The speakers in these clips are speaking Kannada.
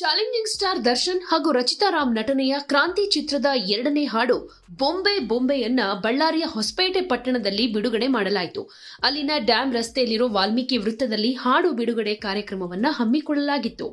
ಚಾಲೆಂಜಿಂಗ್ ಸ್ಟಾರ್ ದರ್ಶನ್ ಹಾಗೂ ರಚಿತಾ ರಾಮ್ ನಟನೆಯ ಕ್ರಾಂತಿ ಚಿತ್ರದ ಎರಡನೇ ಹಾಡು ಬೊಂಬೆ ಬೊಂಬೆಯನ್ನ ಬಳ್ಳಾರಿಯ ಹೊಸಪೇಟೆ ಪಟ್ಟಣದಲ್ಲಿ ಬಿಡುಗಡೆ ಮಾಡಲಾಯಿತು ಅಲ್ಲಿನ ಡ್ಯಾಂ ರಸ್ತೆಯಲ್ಲಿರೋ ವಾಲ್ಮೀಕಿ ವೃತ್ತದಲ್ಲಿ ಹಾಡು ಬಿಡುಗಡೆ ಕಾರ್ಯಕ್ರಮವನ್ನು ಹಮ್ಮಿಕೊಳ್ಳಲಾಗಿತ್ತು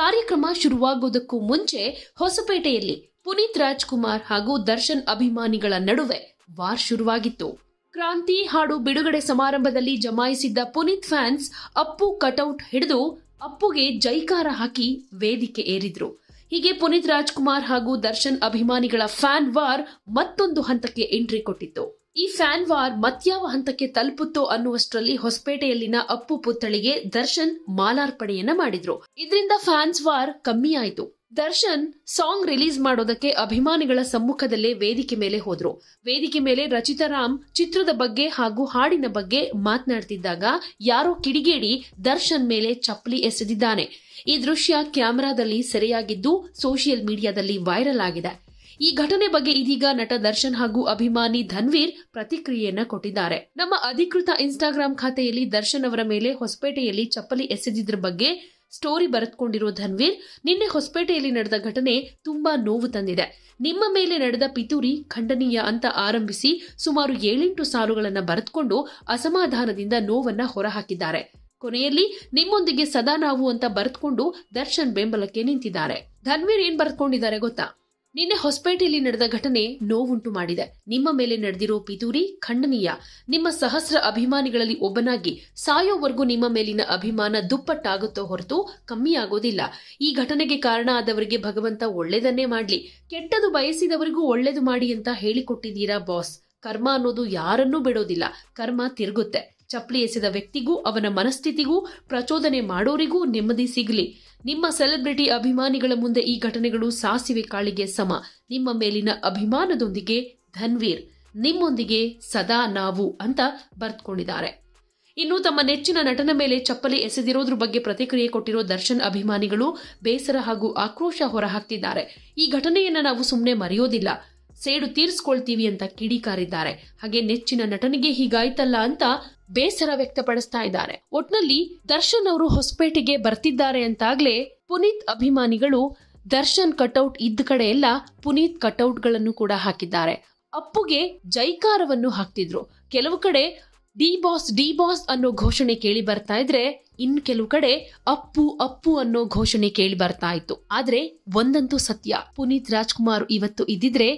ಕಾರ್ಯಕ್ರಮ ಶುರುವಾಗುವುದಕ್ಕೂ ಮುಂಚೆ ಹೊಸಪೇಟೆಯಲ್ಲಿ ಪುನೀತ್ ರಾಜ್ಕುಮಾರ್ ಹಾಗೂ ದರ್ಶನ್ ಅಭಿಮಾನಿಗಳ ನಡುವೆ ವಾರ್ ಶುರುವಾಗಿತ್ತು ಕ್ರಾಂತಿ ಹಾಡು ಬಿಡುಗಡೆ ಸಮಾರಂಭದಲ್ಲಿ ಜಮಾಯಿಸಿದ್ದ ಪುನೀತ್ ಫ್ಯಾನ್ಸ್ ಅಪ್ಪು ಕಟೌಟ್ ಹಿಡಿದು ಅಪ್ಪುಗೆ ಜೈಕಾರ ಹಾಕಿ ವೇದಿಕೆ ಏರಿದ್ರು ಹೀಗೆ ಪುನೀತ್ ರಾಜ್ಕುಮಾರ್ ಹಾಗೂ ದರ್ಶನ್ ಅಭಿಮಾನಿಗಳ ಫ್ಯಾನ್ ವಾರ್ ಮತ್ತೊಂದು ಹಂತಕ್ಕೆ ಎಂಟ್ರಿ ಕೊಟ್ಟಿತ್ತು ಈ ಫ್ಯಾನ್ ವಾರ್ ಮತ್ಯಾವ ಹಂತಕ್ಕೆ ತಲುಪುತ್ತೋ ಅನ್ನುವಷ್ಟರಲ್ಲಿ ಹೊಸಪೇಟೆಯಲ್ಲಿನ ಅಪ್ಪು ಪುತ್ಥಳಿಗೆ ದರ್ಶನ್ ಮಾಲಾರ್ಪಣೆಯನ್ನ ಮಾಡಿದ್ರು ಇದರಿಂದ ಫ್ಯಾನ್ಸ್ ವಾರ್ ಕಮ್ಮಿ ಆಯಿತು ದರ್ಶನ್ ಸಾಂಗ್ ರಿಲೀಸ್ ಮಾಡೋದಕ್ಕೆ ಅಭಿಮಾನಿಗಳ ಸಮ್ಮುಖದಲ್ಲೇ ವೇದಿಕೆ ಮೇಲೆ ಹೋದ್ರು ವೇದಿಕೆ ಮೇಲೆ ರಚಿತಾ ರಾಮ್ ಚಿತ್ರದ ಬಗ್ಗೆ ಹಾಗೂ ಹಾಡಿನ ಬಗ್ಗೆ ಮಾತನಾಡ್ತಿದ್ದಾಗ ಯಾರೋ ಕಿಡಿಗೇಡಿ ದರ್ಶನ್ ಮೇಲೆ ಚಪ್ಪಲಿ ಎಸೆದಿದ್ದಾನೆ ಈ ದೃಶ್ಯ ಕ್ಯಾಮೆರಾದಲ್ಲಿ ಸೆರೆಯಾಗಿದ್ದು ಸೋಷಿಯಲ್ ಮೀಡಿಯಾದಲ್ಲಿ ವೈರಲ್ ಆಗಿದೆ ಈ ಘಟನೆ ಬಗ್ಗೆ ಇದೀಗ ನಟ ದರ್ಶನ್ ಹಾಗೂ ಅಭಿಮಾನಿ ಧನ್ವೀರ್ ಪ್ರತಿಕ್ರಿಯೆಯನ್ನ ಕೊಟ್ಟಿದ್ದಾರೆ ನಮ್ಮ ಅಧಿಕೃತ ಇನ್ಸ್ಟಾಗ್ರಾಮ್ ಖಾತೆಯಲ್ಲಿ ದರ್ಶನ್ ಅವರ ಮೇಲೆ ಹೊಸಪೇಟೆಯಲ್ಲಿ ಚಪ್ಪಲಿ ಎಸೆದಿದ್ದರ ಬಗ್ಗೆ ಸ್ಟೋರಿ ಬರೆದುಕೊಂಡಿರುವ ಧನ್ವೀರ್ ನಿನ್ನೆ ಹೊಸಪೇಟೆಯಲ್ಲಿ ನಡೆದ ಘಟನೆ ತುಂಬಾ ನೋವು ತಂದಿದೆ ನಿಮ್ಮ ಮೇಲೆ ನಡೆದ ಪಿತೂರಿ ಖಂಡನೀಯ ಅಂತ ಆರಂಭಿಸಿ ಸುಮಾರು ಏಳೆಂಟು ಸಾಲುಗಳನ್ನು ಬರೆದುಕೊಂಡು ಅಸಮಾಧಾನದಿಂದ ನೋವನ್ನ ಹೊರಹಾಕಿದ್ದಾರೆ ಕೊನೆಯಲ್ಲಿ ನಿಮ್ಮೊಂದಿಗೆ ಸದಾ ನಾವು ಅಂತ ಬರೆದುಕೊಂಡು ದರ್ಶನ್ ಬೆಂಬಲಕ್ಕೆ ನಿಂತಿದ್ದಾರೆ ಧನ್ವೀರ್ ಏನ್ ಬರೆದುಕೊಂಡಿದ್ದಾರೆ ಗೊತ್ತಾ ನಿನ್ನೆ ಹೊಸಪೇಟೆಯಲ್ಲಿ ನಡೆದ ಘಟನೆ ನೋವುಂಟು ಮಾಡಿದೆ ನಿಮ್ಮ ಮೇಲೆ ನಡೆದಿರೋ ಪಿತೂರಿ ಖಂಡನೀಯ ನಿಮ್ಮ ಸಹಸ್ರ ಅಭಿಮಾನಿಗಳಲ್ಲಿ ಒಬ್ಬನಾಗಿ ಸಾಯೋವರೆಗೂ ನಿಮ್ಮ ಮೇಲಿನ ಅಭಿಮಾನ ದುಪ್ಪಟ್ಟಾಗುತ್ತೋ ಹೊರತು ಕಮ್ಮಿ ಆಗೋದಿಲ್ಲ ಈ ಘಟನೆಗೆ ಕಾರಣ ಆದವರಿಗೆ ಭಗವಂತ ಒಳ್ಳೇದನ್ನೇ ಮಾಡಲಿ ಕೆಟ್ಟದು ಬಯಸಿದವರಿಗೂ ಒಳ್ಳೇದು ಮಾಡಿ ಅಂತ ಹೇಳಿಕೊಟ್ಟಿದ್ದೀರಾ ಬಾಸ್ ಕರ್ಮ ಅನ್ನೋದು ಯಾರನ್ನೂ ಬಿಡೋದಿಲ್ಲ ಕರ್ಮ ತಿರುಗುತ್ತೆ ಚಪ್ಪಲಿ ಎಸೆದ ವ್ಯಕ್ತಿಗೂ ಅವನ ಮನಸ್ಥಿತಿಗೂ ಪ್ರಚೋದನೆ ಮಾಡೋರಿಗೂ ನೆಮ್ಮದಿ ಸಿಗಲಿ ನಿಮ್ಮ ಸೆಲೆಬ್ರಿಟಿ ಅಭಿಮಾನಿಗಳ ಮುಂದೆ ಈ ಘಟನೆಗಳು ಸಾಸಿವೆ ಕಾಳಿಗೆ ಸಮ ನಿಮ್ಮ ಮೇಲಿನ ಅಭಿಮಾನದೊಂದಿಗೆ ಧನ್ವೀರ್ ನಿಮ್ಮೊಂದಿಗೆ ಸದಾ ನಾವು ಅಂತ ಬರ್ತ್ಕೊಂಡಿದ್ದಾರೆ ಇನ್ನು ತಮ್ಮ ನೆಚ್ಚಿನ ನಟನ ಮೇಲೆ ಚಪ್ಪಲಿ ಎಸೆದಿರೋದ್ರ ಬಗ್ಗೆ ಪ್ರತಿಕ್ರಿಯೆ ಕೊಟ್ಟಿರೋ ದರ್ಶನ್ ಅಭಿಮಾನಿಗಳು ಬೇಸರ ಹಾಗೂ ಆಕ್ರೋಶ ಹೊರಹಾಕ್ತಿದ್ದಾರೆ ಈ ಘಟನೆಯನ್ನು ನಾವು ಸುಮ್ಮನೆ ಮರೆಯೋದಿಲ್ಲ ಸೇಡು ತೀರಿಸ್ಕೊಳ್ತೀವಿ ಅಂತ ಕಿಡಿಕಾರಿದ್ದಾರೆ ಹಾಗೆ ನೆಚ್ಚಿನ ನಟನಿಗೆ ಹೀಗಾಯ್ತಲ್ಲ ಅಂತ ಬೇಸರ ವ್ಯಕ್ತಪಡಿಸ್ತಾ ಇದ್ದಾರೆ ಒಟ್ನಲ್ಲಿ ದರ್ಶನ್ ಅವರು ಹೊಸಪೇಟೆಗೆ ಬರ್ತಿದ್ದಾರೆ ಅಂತಾಗ್ಲೇ ಪುನೀತ್ ಅಭಿಮಾನಿಗಳು ದರ್ಶನ್ ಕಟ್ಔಟ್ ಇದ್ದ ಕಡೆ ಎಲ್ಲ ಪುನೀತ್ ಕಟೌಟ್ಗಳನ್ನು ಕೂಡ ಹಾಕಿದ್ದಾರೆ ಅಪ್ಪುಗೆ ಜೈಕಾರವನ್ನು ಹಾಕ್ತಿದ್ರು ಕೆಲವು ಕಡೆ ಡಿ ಬಾಸ್ ಡಿ ಬಾಸ್ ಅನ್ನೋ ಘೋಷಣೆ ಕೇಳಿ ಬರ್ತಾ ಇದ್ರೆ ಇನ್ ಕೆಲವು ಕಡೆ ಅಪ್ಪು ಅಪ್ಪು ಅನ್ನೋ ಘೋಷಣೆ ಕೇಳಿ ಬರ್ತಾ ಇತ್ತು ಆದ್ರೆ ಒಂದಂತೂ ಸತ್ಯ ಪುನೀತ್ ರಾಜ್ಕುಮಾರ್ ಇವತ್ತು ಇದ್ದಿದ್ರೆ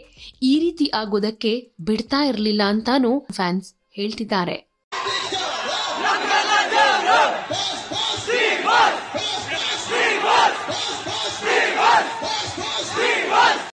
ಈ ರೀತಿ ಆಗೋದಕ್ಕೆ ಬಿಡ್ತಾ ಇರಲಿಲ್ಲ ಅಂತಾನು ಫ್ಯಾನ್ಸ್ ಹೇಳ್ತಿದ್ದಾರೆ